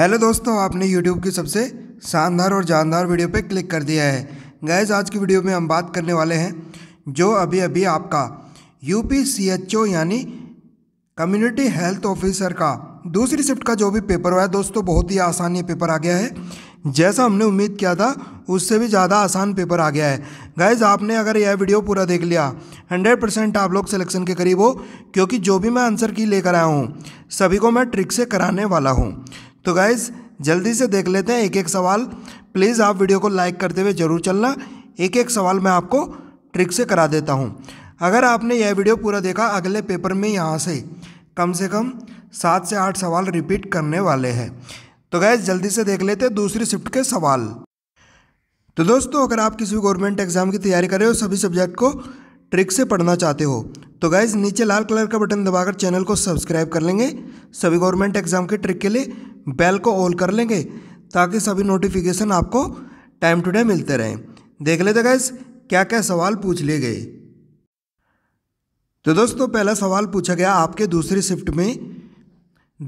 hello दोस्तों आपने YouTube की सबसे शानदार और जानदार वीडियो पर क्लिक कर दिया है गैज़ आज की वीडियो में हम बात करने वाले हैं जो अभी अभी आपका यू पी यानी कम्युनिटी हेल्थ ऑफिसर का दूसरी शिफ्ट का जो भी पेपर हुआ है दोस्तों बहुत ही आसान ये पेपर आ गया है जैसा हमने उम्मीद किया था उससे भी ज़्यादा आसान पेपर आ गया है गैज़ आपने अगर यह वीडियो पूरा देख लिया 100 परसेंट आप लोग सिलेक्शन के करीब हो क्योंकि जो भी मैं आंसर की लेकर आया हूँ सभी को मैं ट्रिक से कराने वाला हूँ तो गाइज जल्दी से देख लेते हैं एक एक सवाल प्लीज़ आप वीडियो को लाइक करते हुए ज़रूर चलना एक एक सवाल मैं आपको ट्रिक से करा देता हूँ अगर आपने यह वीडियो पूरा देखा अगले पेपर में यहाँ से कम से कम सात से आठ सवाल रिपीट करने वाले हैं तो गैस जल्दी से देख लेते हैं दूसरी शिफ्ट के सवाल तो दोस्तों अगर आप किसी भी गवर्नमेंट एग्ज़ाम की तैयारी कर रहे हो सभी सब्जेक्ट को ट्रिक से पढ़ना चाहते हो तो गैस नीचे लाल कलर का बटन दबाकर चैनल को सब्सक्राइब कर लेंगे सभी गवर्नमेंट एग्ज़ाम के ट्रिक के लिए बेल को ऑल कर लेंगे ताकि सभी नोटिफिकेशन आपको टाइम टू टाइम मिलते रहें देख लेते गए क्या क्या सवाल पूछ लिए गए तो दोस्तों पहला सवाल पूछा गया आपके दूसरी शिफ्ट में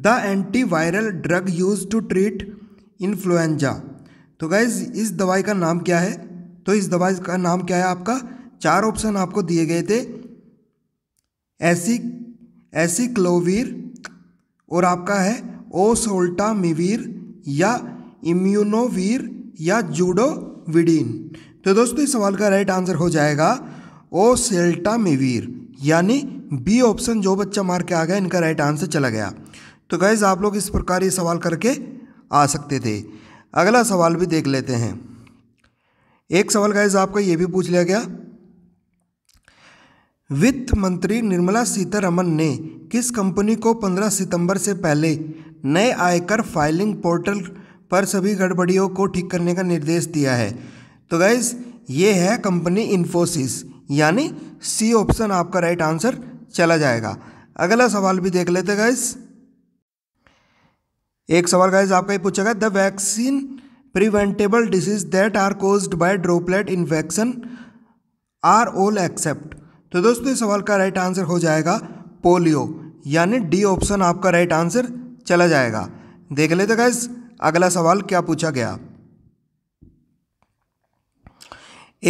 the anti viral drug use to treat influenza तो गैज़ इस दवाई का नाम क्या है तो इस दवाई का नाम क्या है आपका चार ऑप्शन आपको दिए गए थे एसी क्लोवीर और आपका है ओसोल्टामिवीर या इम्यूनोवीर या जूडोविडीन तो दोस्तों इस सवाल का राइट आंसर हो जाएगा ओसेल्टामिवीर यानी बी ऑप्शन जो बच्चा मार के आ गया इनका राइट आंसर चला गया तो गैज़ आप लोग इस प्रकार ये सवाल करके आ सकते थे अगला सवाल भी देख लेते हैं एक सवाल गैज़ आपका ये भी पूछ लिया गया वित्त मंत्री निर्मला सीतारमन ने किस कंपनी को 15 सितंबर से पहले नए आयकर फाइलिंग पोर्टल पर सभी गड़बड़ियों को ठीक करने का निर्देश दिया है तो गैस ये है कंपनी इन्फोसिस यानी सी ऑप्शन आपका राइट आंसर चला जाएगा अगला सवाल भी देख लेते गैस एक सवाल गैस आपका ही पूछेगा the vaccine preventable disease that are caused by droplet infection are all except तो दोस्तों इस सवाल का राइट आंसर हो जाएगा पोलियो यानी डी ऑप्शन आपका राइट आंसर चला जाएगा देख लेते गैस अगला सवाल क्या पूछा गया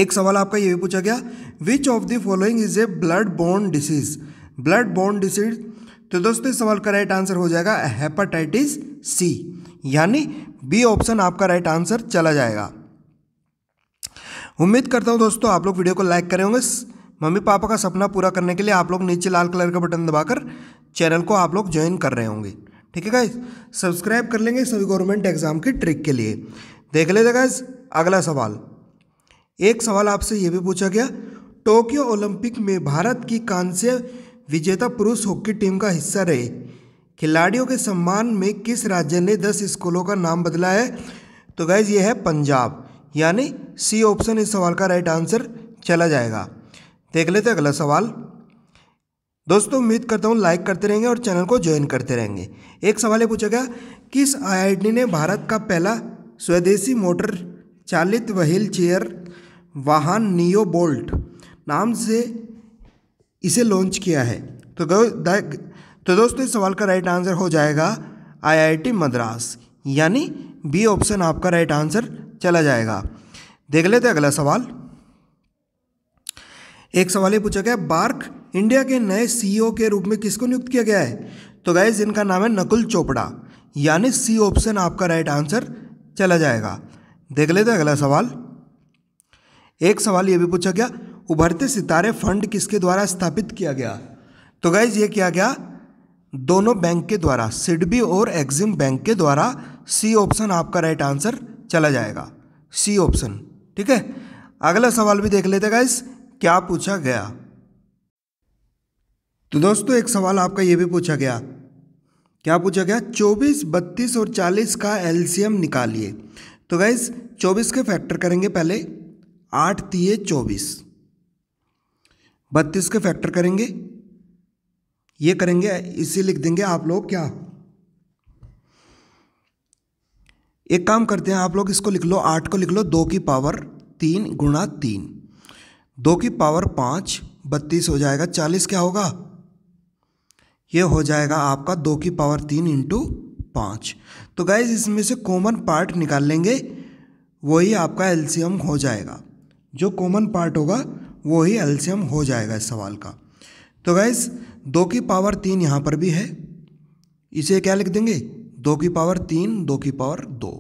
एक सवाल आपका ये भी पूछा गया which of the following is a blood borne disease blood borne disease तो दोस्तों इस सवाल का राइट आंसर हो जाएगा हेपाटाइटिस सी यानी बी ऑप्शन आपका राइट आंसर चला जाएगा उम्मीद करता हूं दोस्तों आप लोग वीडियो को लाइक करें होंगे मम्मी पापा का सपना पूरा करने के लिए आप लोग नीचे लाल कलर का बटन दबाकर चैनल को आप लोग ज्वाइन कर रहे होंगे ठीक है गाइज सब्सक्राइब कर लेंगे सभी गवर्नमेंट एग्जाम की ट्रिक के लिए देख लेते गाइज अगला सवाल एक सवाल आपसे ये भी पूछा गया टोक्यो ओलंपिक में भारत की कांस्य विजेता पुरुष हॉकी टीम का हिस्सा रहे खिलाड़ियों के सम्मान में किस राज्य ने दस स्कूलों का नाम बदला है तो गाइज ये है पंजाब यानी सी ऑप्शन इस सवाल का राइट आंसर चला जाएगा देख लेते हैं अगला सवाल दोस्तों उम्मीद करता हूँ लाइक करते रहेंगे और चैनल को ज्वाइन करते रहेंगे एक सवाल ये पूछा गया किस आईआईटी ने भारत का पहला स्वदेशी मोटर चालित व्हील चेयर वाहन नियो बोल्ट नाम से इसे लॉन्च किया है तो दो, तो दोस्तों इस सवाल का राइट आंसर हो जाएगा आईआईटी मद्रास यानी बी ऑप्शन आपका राइट आंसर चला जाएगा देख लेते अगला सवाल एक सवाल ये पूछा गया बार्क इंडिया के नए सीईओ e के रूप में किसको नियुक्त किया गया है तो गाइज इनका नाम है नकुल चोपड़ा यानी सी ऑप्शन e आपका राइट आंसर चला जाएगा देख लेते अगला सवाल एक सवाल ये भी पूछा गया उभरते सितारे फंड किसके द्वारा स्थापित किया गया तो गाइज ये किया गया दोनों बैंक के द्वारा सिडबी और एग्जिम बैंक के द्वारा सी ऑप्शन e आपका राइट आंसर चला जाएगा सी ऑप्शन ठीक है अगला सवाल भी देख लेते गाइज क्या पूछा गया तो दोस्तों एक सवाल आपका यह भी पूछा गया क्या पूछा गया 24, 32 और 40 का एलसीएम निकालिए तो गैस 24 के फैक्टर करेंगे पहले आठ तीये चौबीस बत्तीस के फैक्टर करेंगे ये करेंगे इसे लिख देंगे आप लोग क्या एक काम करते हैं आप लोग इसको लिख लो आठ को लिख लो दो की पावर तीन गुणा तीन दो की पावर पाँच बत्तीस हो जाएगा चालीस क्या होगा ये हो जाएगा आपका दो की पावर तीन इंटू पाँच तो गाइज इसमें से कॉमन पार्ट निकाल लेंगे वही आपका एल्सियम हो जाएगा जो कॉमन पार्ट होगा वही ही हो जाएगा इस सवाल का तो गाइज दो की पावर तीन यहाँ पर भी है इसे क्या लिख देंगे दो की पावर तीन दो की पावर दो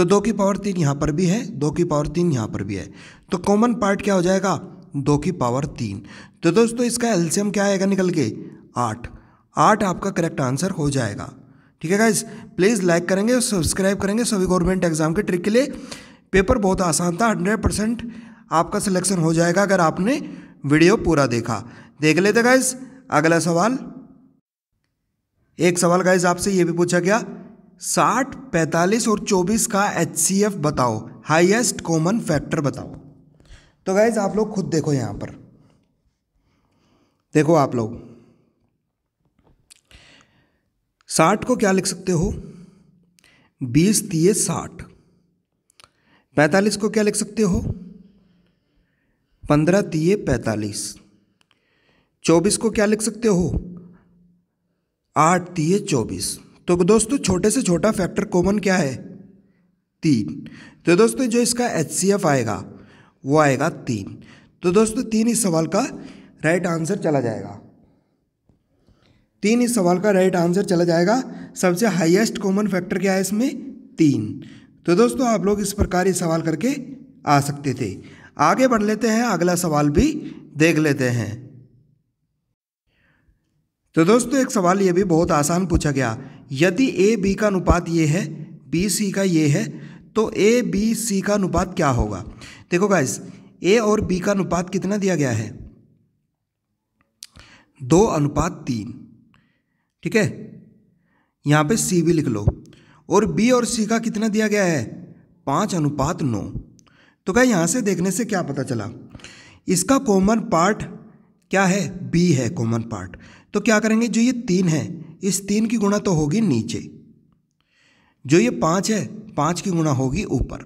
तो दो की पावर तीन यहाँ पर भी है दो की पावर तीन यहाँ पर भी है तो कॉमन पार्ट क्या हो जाएगा दो की पावर तीन तो दोस्तों इसका एल्सियम क्या आएगा निकल के आठ आठ आपका करेक्ट आंसर हो जाएगा ठीक है गाइज प्लीज़ लाइक करेंगे और सब्सक्राइब करेंगे सभी गवर्नमेंट एग्जाम के ट्रिक के लिए पेपर बहुत आसान था हंड्रेड परसेंट आपका सिलेक्शन हो जाएगा अगर आपने वीडियो पूरा देखा देख लेते गाइज अगला सवाल एक सवाल गाइज आपसे ये भी पूछा गया साठ पैंतालीस और चौबीस का एच बताओ हाईएस्ट कॉमन फैक्टर बताओ तो गाइज आप लोग खुद देखो यहाँ पर देखो आप लोग साठ को क्या लिख सकते हो बीस दिए साठ पैंतालीस को क्या लिख सकते हो पंद्रह दिए पैंतालीस चौबीस को क्या लिख सकते हो आठ दिए चौबीस तो दोस्तों छोटे से छोटा फैक्टर कॉमन क्या है तीन तो दोस्तों जो इसका एच आएगा वो आएगा तीन तो दोस्तों तीन इस सवाल का राइट आंसर चला जाएगा तीन इस सवाल का राइट आंसर चला जाएगा सबसे हाईएस्ट कॉमन फैक्टर क्या है इसमें तीन तो दोस्तों आप लोग इस प्रकार ये सवाल करके आ सकते थे आगे बढ़ लेते हैं अगला सवाल भी देख लेते हैं तो दोस्तों एक सवाल ये भी बहुत आसान पूछा गया यदि ए बी का अनुपात ये है बी सी का ये है तो ए बी सी का अनुपात क्या होगा देखो गाइज ए और बी का अनुपात कितना दिया गया है दो अनुपात तीन ठीक है यहाँ पे सी भी लिख लो और बी और सी का कितना दिया गया है पाँच अनुपात नौ तो क्या यहाँ से देखने से क्या पता चला इसका कॉमन पार्ट क्या है बी है कॉमन पार्ट तो क्या करेंगे जो ये तीन है इस तीन की गुणा तो होगी नीचे जो ये पाँच है पाँच की गुणा होगी ऊपर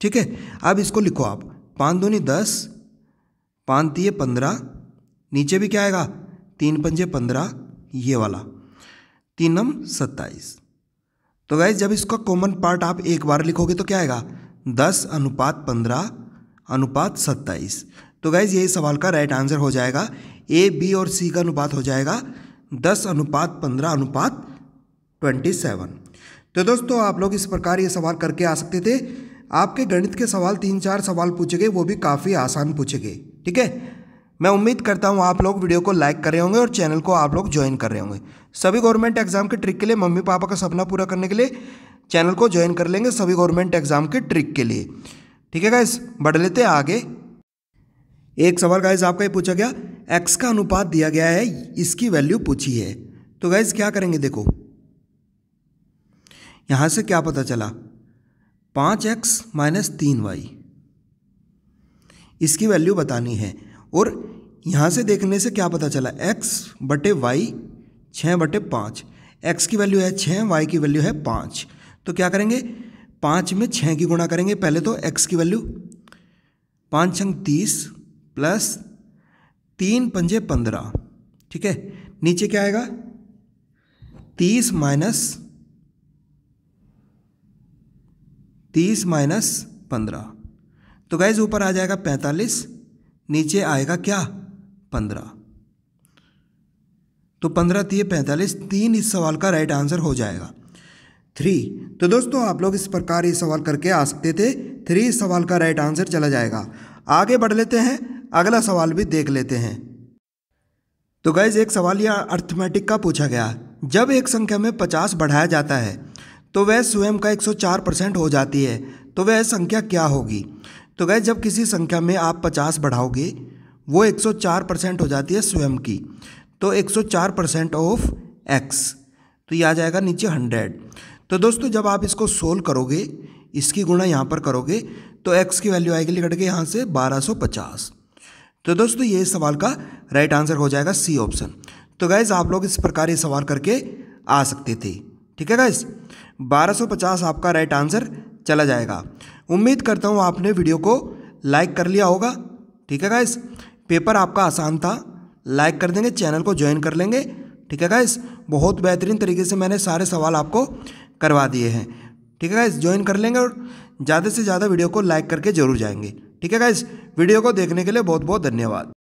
ठीक है अब इसको लिखो आप पाँच दूनी दस पाँच दिए पंद्रह नीचे भी क्या आएगा तीन पंजे पंद्रह ये वाला तीन नम सत्ताईस तो वैस जब इसका कॉमन पार्ट आप एक बार लिखोगे तो क्या आएगा दस अनुपात पंद्रह अनुपात सत्ताईस तो गाइज यही सवाल का राइट आंसर हो जाएगा ए बी और सी का अनुपात हो जाएगा दस अनुपात पंद्रह अनुपात ट्वेंटी सेवन तो दोस्तों आप लोग इस प्रकार ये सवाल करके आ सकते थे आपके गणित के सवाल तीन चार सवाल पूछे गए वो भी काफ़ी आसान पूछे गए ठीक है मैं उम्मीद करता हूँ आप लोग वीडियो को लाइक कर रहे होंगे और चैनल को आप लोग ज्वाइन कर रहे होंगे सभी गवर्नमेंट एग्जाम के ट्रिक के लिए मम्मी पापा का सपना पूरा करने के लिए चैनल को ज्वाइन कर लेंगे सभी गवर्नमेंट एग्जाम के ट्रिक के लिए ठीक है गाइस बढ़ लेते हैं आगे एक सवाल गाइज आपका ये पूछा गया एक्स का अनुपात दिया गया है इसकी वैल्यू पूछी है तो गाइज क्या करेंगे देखो यहां से क्या पता चला पाँच एक्स माइनस तीन वाई इसकी वैल्यू बतानी है और यहां से देखने से क्या पता चला एक्स बटे वाई छः बटे पाँच एक्स की वैल्यू है छः वाई की वैल्यू है पाँच तो क्या करेंगे पाँच में छः की गुणा करेंगे पहले तो एक्स की वैल्यू पाँच छंग तीस प्लस तीन पंजे पंद्रह ठीक है नीचे क्या आएगा तीस माइनस तीस माइनस पंद्रह तो गैज ऊपर आ जाएगा पैंतालीस नीचे आएगा क्या पंद्रह तो पंद्रह तीय पैंतालीस तीन इस सवाल का राइट आंसर हो जाएगा थ्री तो दोस्तों आप लोग इस प्रकार ये सवाल करके आ सकते थे थ्री इस सवाल का राइट आंसर चला जाएगा आगे बढ़ लेते हैं अगला सवाल भी देख लेते हैं तो गैज एक सवाल यह अर्थमेटिक का पूछा गया जब एक संख्या में पचास बढ़ाया जाता है तो वह स्वयं का एक परसेंट हो जाती है तो वह संख्या क्या होगी तो गैज जब किसी संख्या में आप पचास बढ़ाओगे वो 104 परसेंट हो जाती है स्वयं की तो 104 परसेंट ऑफ एक्स तो ये आ जाएगा नीचे हंड्रेड तो दोस्तों जब आप इसको सोल्व करोगे इसकी गुणा यहाँ पर करोगे तो एक्स की वैल्यू आएगी लिखट के यहाँ से पचास तो दोस्तों ये सवाल का राइट आंसर हो जाएगा सी ऑप्शन तो गैज़ आप लोग इस प्रकार ये सवाल करके आ सकते थे ठीक है गैस 1250 आपका राइट आंसर चला जाएगा उम्मीद करता हूँ आपने वीडियो को लाइक कर लिया होगा ठीक है गैस पेपर आपका आसान था लाइक कर देंगे चैनल को ज्वाइन कर लेंगे ठीक है गैस बहुत बेहतरीन तरीके से मैंने सारे सवाल आपको करवा दिए हैं ठीक है गैस ज्वाइन कर लेंगे और ज़्यादा से ज़्यादा वीडियो को लाइक करके जरूर जाएंगे ठीक है गाइज वीडियो को देखने के लिए बहुत बहुत धन्यवाद